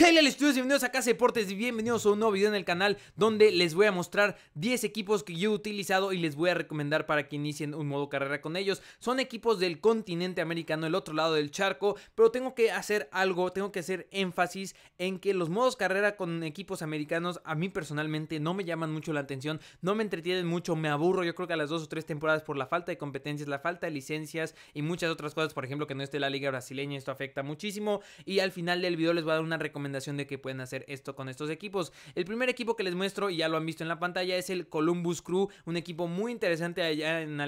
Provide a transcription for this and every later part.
Chile Studios, bienvenidos a Casa Deportes y bienvenidos a un nuevo video en el canal donde les voy a mostrar 10 equipos que yo he utilizado y les voy a recomendar para que inicien un modo carrera con ellos. Son equipos del continente americano, el otro lado del charco, pero tengo que hacer algo, tengo que hacer énfasis en que los modos carrera con equipos americanos a mí personalmente no me llaman mucho la atención, no me entretienen mucho, me aburro yo creo que a las dos o tres temporadas por la falta de competencias, la falta de licencias y muchas otras cosas, por ejemplo que no esté la liga brasileña, esto afecta muchísimo y al final del video les voy a dar una recomendación de que pueden hacer esto con estos equipos. El primer equipo que les muestro, y ya lo han visto en la pantalla, es el Columbus Crew, un equipo muy interesante allá en,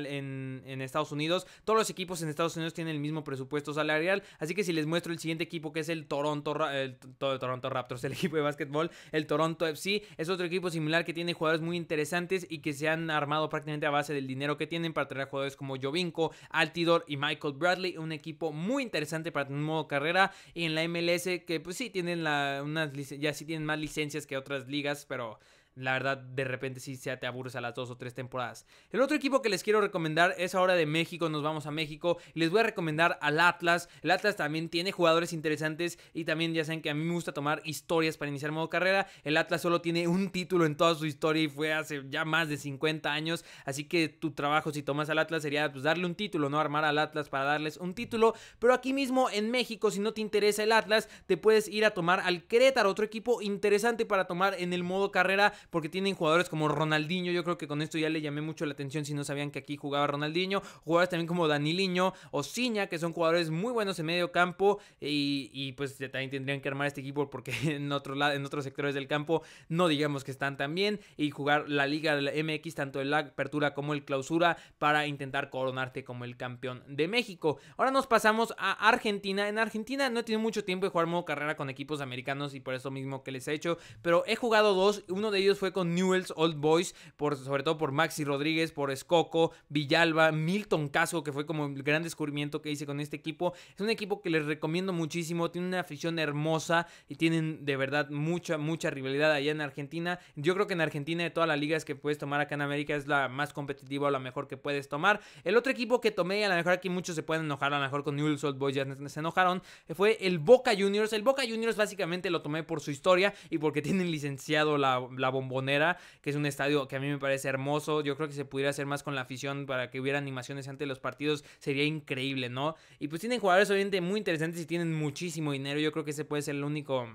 en, Estados Unidos. Todos los equipos en Estados Unidos tienen el mismo presupuesto salarial, así que si les muestro el siguiente equipo que es el Toronto, el, Toronto Raptors, el equipo de básquetbol, el Toronto FC, es otro equipo similar que tiene jugadores muy interesantes y que se han armado prácticamente a base del dinero que tienen para traer jugadores como Jovinko, Altidor y Michael Bradley, un equipo muy interesante para tener un modo carrera y en la MLS que pues sí tienen la unas, ya sí tienen más licencias que otras ligas, pero la verdad, de repente sí se te aburres a las dos o tres temporadas. El otro equipo que les quiero recomendar es ahora de México, nos vamos a México. les voy a recomendar al Atlas. El Atlas también tiene jugadores interesantes y también ya saben que a mí me gusta tomar historias para iniciar modo carrera. El Atlas solo tiene un título en toda su historia y fue hace ya más de 50 años. Así que tu trabajo si tomas al Atlas sería pues, darle un título, no armar al Atlas para darles un título. Pero aquí mismo en México, si no te interesa el Atlas, te puedes ir a tomar al Querétaro, otro equipo interesante para tomar en el modo carrera porque tienen jugadores como Ronaldinho, yo creo que con esto ya le llamé mucho la atención si no sabían que aquí jugaba Ronaldinho, jugadores también como Daniliño o Ciña, que son jugadores muy buenos en medio campo y, pues también tendrían que armar este equipo porque en, otro lado, en otros sectores del campo no digamos que están tan bien y jugar la liga de la MX, tanto en la apertura como el clausura, para intentar coronarte como el campeón de México. Ahora nos pasamos a Argentina. En Argentina no he tenido mucho tiempo de jugar modo carrera con equipos americanos y por eso mismo que les he hecho, pero he jugado dos, uno de ellos fue con Newell's Old Boys, sobre todo por Maxi Rodríguez, por Escoco, Villalba, Milton Casco, que fue como el gran descubrimiento que hice con este equipo. Es un equipo que les recomiendo muchísimo, tiene una afición hermosa y tienen de verdad mucha, mucha rivalidad allá en Argentina. Yo creo que en Argentina de todas las ligas que puedes tomar acá en América es la más competitiva o la mejor que puedes tomar. El otro equipo que tomé, a lo mejor aquí muchos se pueden enojar, a lo mejor con Newell's Old Boys ya se enojaron, fue el Boca Juniors. El Boca Juniors básicamente lo tomé por su historia y porque tienen licenciado la, la Bonera, que es un estadio que a mí me parece hermoso. Yo creo que se pudiera hacer más con la afición para que hubiera animaciones antes de los partidos. Sería increíble, ¿no? Y pues tienen jugadores obviamente muy interesantes y tienen muchísimo dinero. Yo creo que ese puede ser el único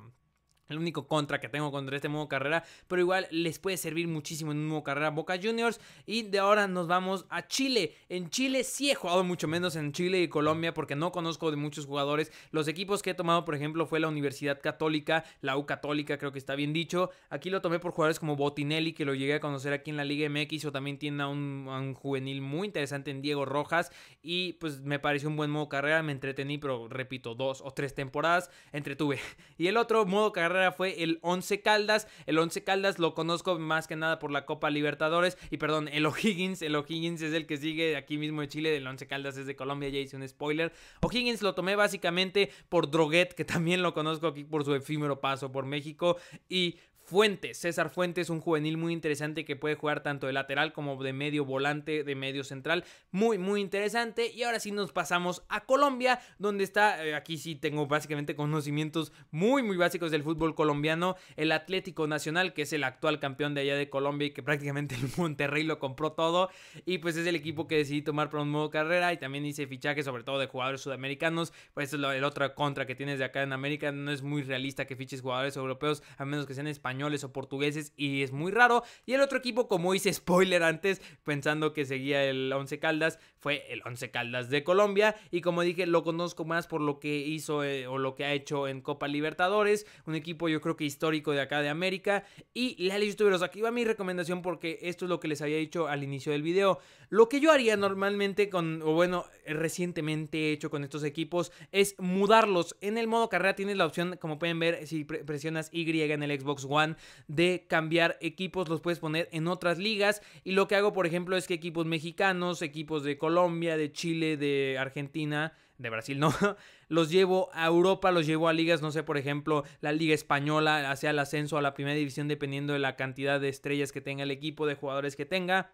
el único contra que tengo contra este modo carrera, pero igual les puede servir muchísimo en un modo carrera Boca Juniors. Y de ahora nos vamos a Chile. En Chile sí he jugado mucho menos en Chile y Colombia porque no conozco de muchos jugadores. Los equipos que he tomado, por ejemplo, fue la Universidad Católica, la U Católica, creo que está bien dicho. Aquí lo tomé por jugadores como Botinelli, que lo llegué a conocer aquí en la Liga MX, o también tiene un, a un juvenil muy interesante en Diego Rojas. Y pues me pareció un buen modo carrera, me entretení, pero repito, dos o tres temporadas entretuve. Y el otro modo carrera fue el Once Caldas. El 11 Caldas lo conozco más que nada por la Copa Libertadores. Y perdón, el O'Higgins. El O'Higgins es el que sigue aquí mismo de Chile. El 11 Caldas es de Colombia. Ya hice un spoiler. O'Higgins lo tomé básicamente por Droguet, que también lo conozco aquí por su efímero paso por México. Y Fuentes, César Fuentes, un juvenil muy interesante que puede jugar tanto de lateral como de medio volante, de medio central, muy muy interesante. Y ahora sí nos pasamos a Colombia, donde está, eh, aquí sí tengo básicamente conocimientos muy muy básicos del fútbol colombiano, el Atlético Nacional, que es el actual campeón de allá de Colombia y que prácticamente el Monterrey lo compró todo. Y pues es el equipo que decidí tomar para un nuevo carrera y también hice fichajes sobre todo de jugadores sudamericanos, pues es la otra contra que tienes de acá en América, no es muy realista que fiches jugadores europeos a menos que sean españoles españoles o portugueses y es muy raro. Y el otro equipo, como hice spoiler antes, pensando que seguía el Once Caldas, fue el Once Caldas de Colombia. Y como dije, lo conozco más por lo que hizo eh, o lo que ha hecho en Copa Libertadores, un equipo yo creo que histórico de acá de América. Y Lali Youtuberos, aquí va mi recomendación porque esto es lo que les había dicho al inicio del video. Lo que yo haría normalmente con, o bueno, recientemente he hecho con estos equipos es mudarlos. En el modo carrera tienes la opción, como pueden ver, si presionas Y en el Xbox One de cambiar equipos, los puedes poner en otras ligas. Y lo que hago, por ejemplo, es que equipos mexicanos, equipos de Colombia, de Chile, de Argentina, de Brasil, no, los llevo a Europa, los llevo a ligas, no sé, por ejemplo, la Liga Española, hacia el ascenso a la primera división, dependiendo de la cantidad de estrellas que tenga el equipo, de jugadores que tenga.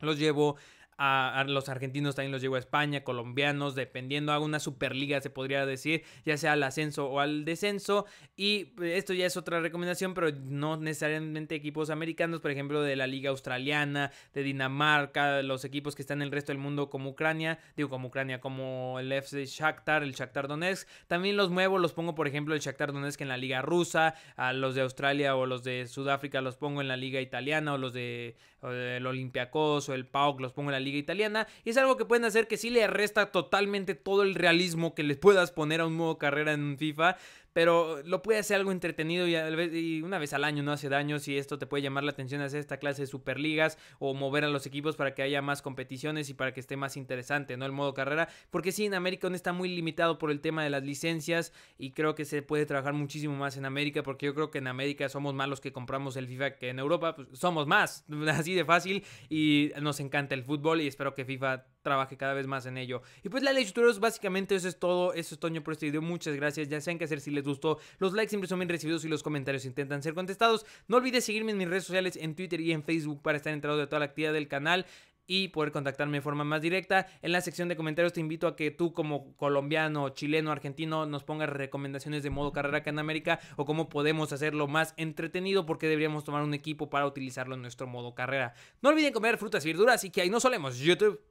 Los llevo a, los argentinos también los llevo a España, colombianos, dependiendo, hago una superliga se podría decir, ya sea al ascenso o al descenso. Y eh, esto ya es otra recomendación, pero no necesariamente equipos americanos, por ejemplo, de la liga australiana, de Dinamarca, los equipos que están en el resto del mundo como Ucrania, digo como Ucrania, como el FC Shakhtar, el Shakhtar Donetsk. También los muevo, los pongo por ejemplo el Shakhtar Donetsk en la liga rusa, a los de Australia o los de Sudáfrica los pongo en la liga italiana o los de, el Olympiacos o el PAOK los pongo en la liga italiana y es algo que pueden hacer que sí le resta totalmente todo el realismo que les puedas poner a un modo carrera en FIFA, pero lo puede hacer algo entretenido y, y, una vez al año no hace daño si esto te puede llamar la atención hacer esta clase de superligas o mover a los equipos para que haya más competiciones y para que esté más interesante, ¿no? El modo carrera, porque sí, en América aún está muy limitado por el tema de las licencias y creo que se puede trabajar muchísimo más en América porque yo creo que en América somos más los que compramos el FIFA que en Europa, pues, somos más, así de fácil y nos encanta el fútbol y espero que FIFA trabaje cada vez más en ello. Y pues la ley lechuturos, básicamente eso es todo. Eso es Toño por este video. Muchas gracias. Ya saben qué hacer si les gustó. Los likes siempre son bien recibidos y los comentarios intentan ser contestados. No olvides seguirme en mis redes sociales, en Twitter y en Facebook para estar enterado de toda la actividad del canal y poder contactarme de forma más directa. En la sección de comentarios te invito a que tú como colombiano, chileno, argentino nos pongas recomendaciones de modo carrera acá en América o cómo podemos hacerlo más entretenido porque deberíamos tomar un equipo para utilizarlo en nuestro modo carrera. No olviden comer frutas y verduras y que ahí no solemos YouTube.